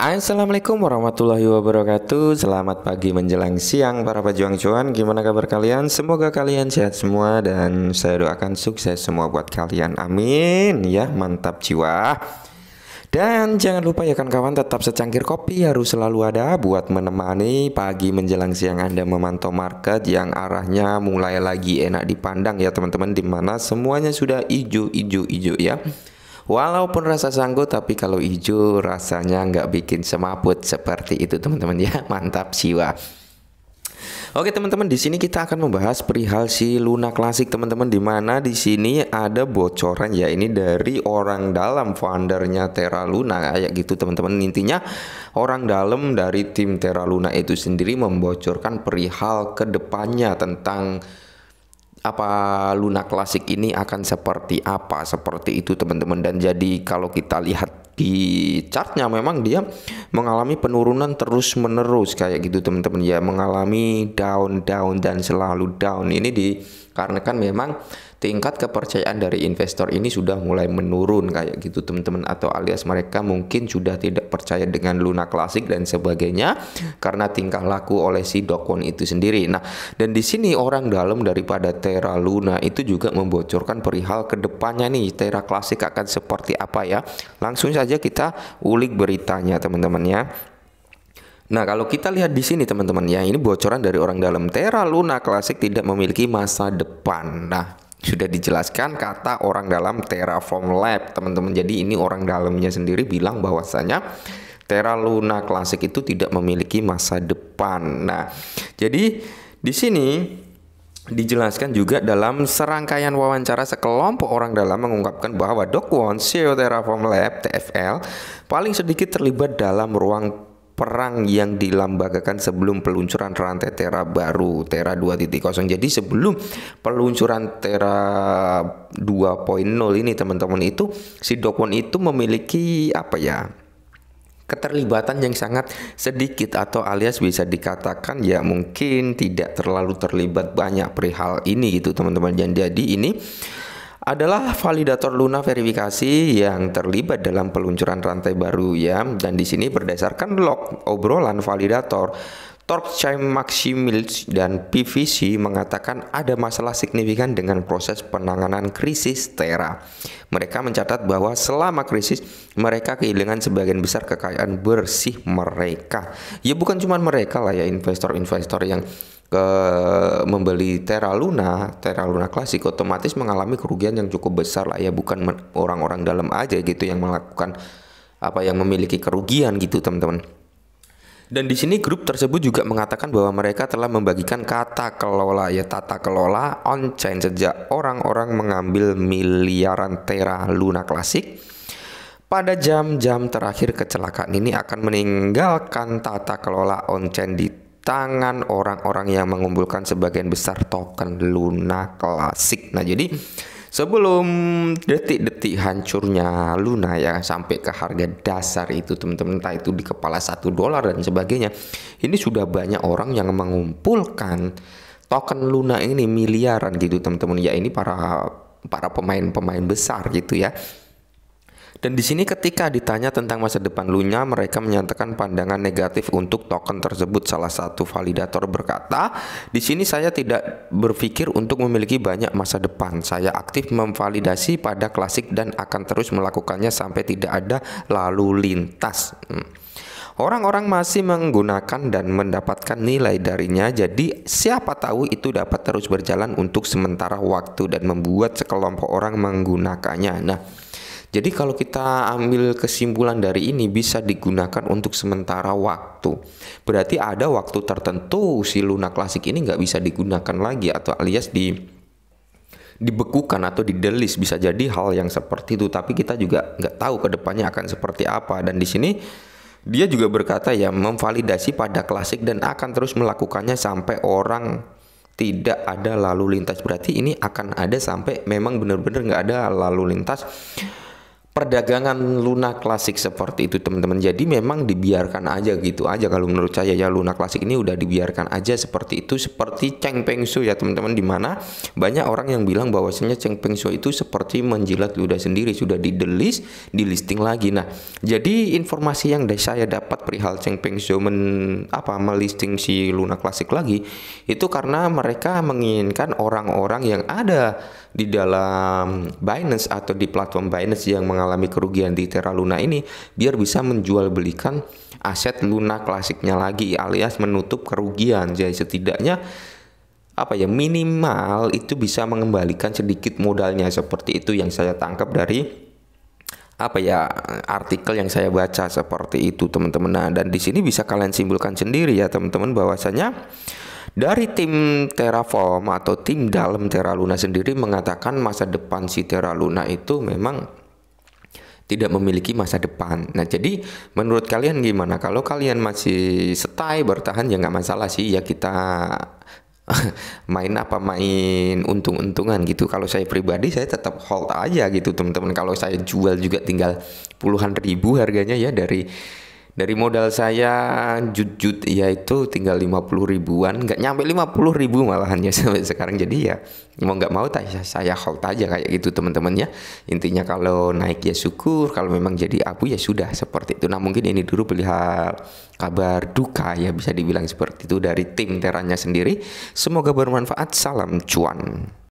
Assalamualaikum warahmatullahi wabarakatuh Selamat pagi menjelang siang para pejuang cuan Gimana kabar kalian? Semoga kalian sehat semua Dan saya doakan sukses semua buat kalian Amin Ya mantap jiwa Dan jangan lupa ya kan kawan Tetap secangkir kopi harus selalu ada Buat menemani pagi menjelang siang Anda memantau market yang arahnya Mulai lagi enak dipandang ya teman-teman Dimana semuanya sudah ijo-ijo-ijo ya Walaupun rasa sanggup tapi kalau hijau rasanya nggak bikin semaput seperti itu teman-teman ya. Mantap siwa. Oke teman-teman di sini kita akan membahas perihal si Luna Klasik teman-teman di mana di sini ada bocoran ya ini dari orang dalam foundernya Terra Luna kayak gitu teman-teman intinya orang dalam dari tim Terra Luna itu sendiri membocorkan perihal kedepannya tentang apa Luna Klasik ini akan seperti apa seperti itu teman-teman dan jadi kalau kita lihat di chartnya memang dia mengalami penurunan terus menerus kayak gitu teman-teman ya mengalami down down dan selalu down ini dikarenakan memang tingkat kepercayaan dari investor ini sudah mulai menurun kayak gitu teman-teman atau alias mereka mungkin sudah tidak percaya dengan Luna klasik dan sebagainya karena tingkah laku oleh si Dokwon itu sendiri. Nah, dan di sini orang dalam daripada Terra Luna itu juga membocorkan perihal kedepannya nih Terra klasik akan seperti apa ya. Langsung saja kita ulik beritanya teman-teman ya. Nah, kalau kita lihat di sini teman-teman ya, ini bocoran dari orang dalam Terra Luna klasik tidak memiliki masa depan. Nah, sudah dijelaskan kata orang dalam Terraform Lab, teman-teman. Jadi ini orang dalamnya sendiri bilang bahwasanya Terra Luna klasik itu tidak memiliki masa depan. Nah, jadi di sini dijelaskan juga dalam serangkaian wawancara sekelompok orang dalam mengungkapkan bahwa Doc Won, CEO Terraform Lab, TFL, paling sedikit terlibat dalam ruang perang yang dilambagakan sebelum peluncuran rantai Tera baru Tera 2.0. Jadi sebelum peluncuran Tera 2.0 ini teman-teman itu si Dokwon itu memiliki apa ya? keterlibatan yang sangat sedikit atau alias bisa dikatakan ya mungkin tidak terlalu terlibat banyak perihal ini gitu teman-teman. Jadi ini adalah validator Luna verifikasi yang terlibat dalam peluncuran rantai baru ya dan di sini berdasarkan log obrolan validator Chain Maximilis dan PVC mengatakan ada masalah signifikan dengan proses penanganan krisis Terra. Mereka mencatat bahwa selama krisis mereka kehilangan sebagian besar kekayaan bersih mereka. Ya bukan cuma mereka lah ya investor-investor yang ke membeli Terra Luna, Terra Luna klasik otomatis mengalami kerugian yang cukup besar lah ya bukan orang-orang dalam aja gitu yang melakukan apa yang memiliki kerugian gitu teman-teman. Dan di sini grup tersebut juga mengatakan bahwa mereka telah membagikan kata kelola ya tata kelola on chain sejak orang-orang mengambil miliaran Terra Luna klasik pada jam-jam terakhir kecelakaan ini akan meninggalkan tata kelola on-chain di tangan orang-orang yang mengumpulkan sebagian besar token Luna klasik. Nah, jadi sebelum detik-detik hancurnya Luna ya sampai ke harga dasar itu teman-teman entah itu di kepala satu dolar dan sebagainya ini sudah banyak orang yang mengumpulkan token Luna ini miliaran gitu teman-teman ya ini para para pemain-pemain besar gitu ya dan di sini ketika ditanya tentang masa depan Lunya, mereka menyatakan pandangan negatif untuk token tersebut. Salah satu validator berkata, di sini saya tidak berpikir untuk memiliki banyak masa depan. Saya aktif memvalidasi pada klasik dan akan terus melakukannya sampai tidak ada lalu lintas. Hmm. Orang-orang masih menggunakan dan mendapatkan nilai darinya, jadi siapa tahu itu dapat terus berjalan untuk sementara waktu dan membuat sekelompok orang menggunakannya. Nah, jadi kalau kita ambil kesimpulan dari ini bisa digunakan untuk sementara waktu. Berarti ada waktu tertentu si Luna klasik ini nggak bisa digunakan lagi atau alias di dibekukan atau didelis bisa jadi hal yang seperti itu tapi kita juga nggak tahu kedepannya akan seperti apa dan di sini dia juga berkata ya memvalidasi pada klasik dan akan terus melakukannya sampai orang tidak ada lalu lintas berarti ini akan ada sampai memang benar-benar nggak ada lalu lintas perdagangan lunak klasik seperti itu teman-teman. Jadi memang dibiarkan aja gitu aja kalau menurut saya ya lunak klasik ini udah dibiarkan aja seperti itu seperti Cheng Peng Shui ya teman-teman dimana banyak orang yang bilang bahwasanya Cheng Peng Shui itu seperti menjilat ludah sendiri sudah di delist, di listing lagi. Nah jadi informasi yang saya dapat perihal Cheng Peng Shui men, apa melisting si lunak klasik lagi itu karena mereka menginginkan orang-orang yang ada di dalam Binance atau di platform Binance yang mengalami kerugian di Terra Luna ini biar bisa menjual belikan aset Luna klasiknya lagi alias menutup kerugian. Jadi setidaknya apa ya minimal itu bisa mengembalikan sedikit modalnya seperti itu yang saya tangkap dari apa ya artikel yang saya baca seperti itu teman-teman nah dan di sini bisa kalian simpulkan sendiri ya teman-teman bahwasanya dari tim Terraform atau tim dalam Terra Luna sendiri mengatakan masa depan si Terra Luna itu memang tidak memiliki masa depan. Nah, jadi menurut kalian gimana? Kalau kalian masih stay bertahan ya nggak masalah sih ya kita main apa main untung-untungan gitu. Kalau saya pribadi saya tetap hold aja gitu teman-teman. Kalau saya jual juga tinggal puluhan ribu harganya ya dari dari modal saya jut-jut ya itu tinggal 50 ribuan nggak nyampe 50 ribu malahan ya sampai sekarang jadi ya mau nggak mau saya, saya hold aja kayak gitu teman-teman ya intinya kalau naik ya syukur kalau memang jadi abu ya sudah seperti itu nah mungkin ini dulu perihal kabar duka ya bisa dibilang seperti itu dari tim teranya sendiri semoga bermanfaat salam cuan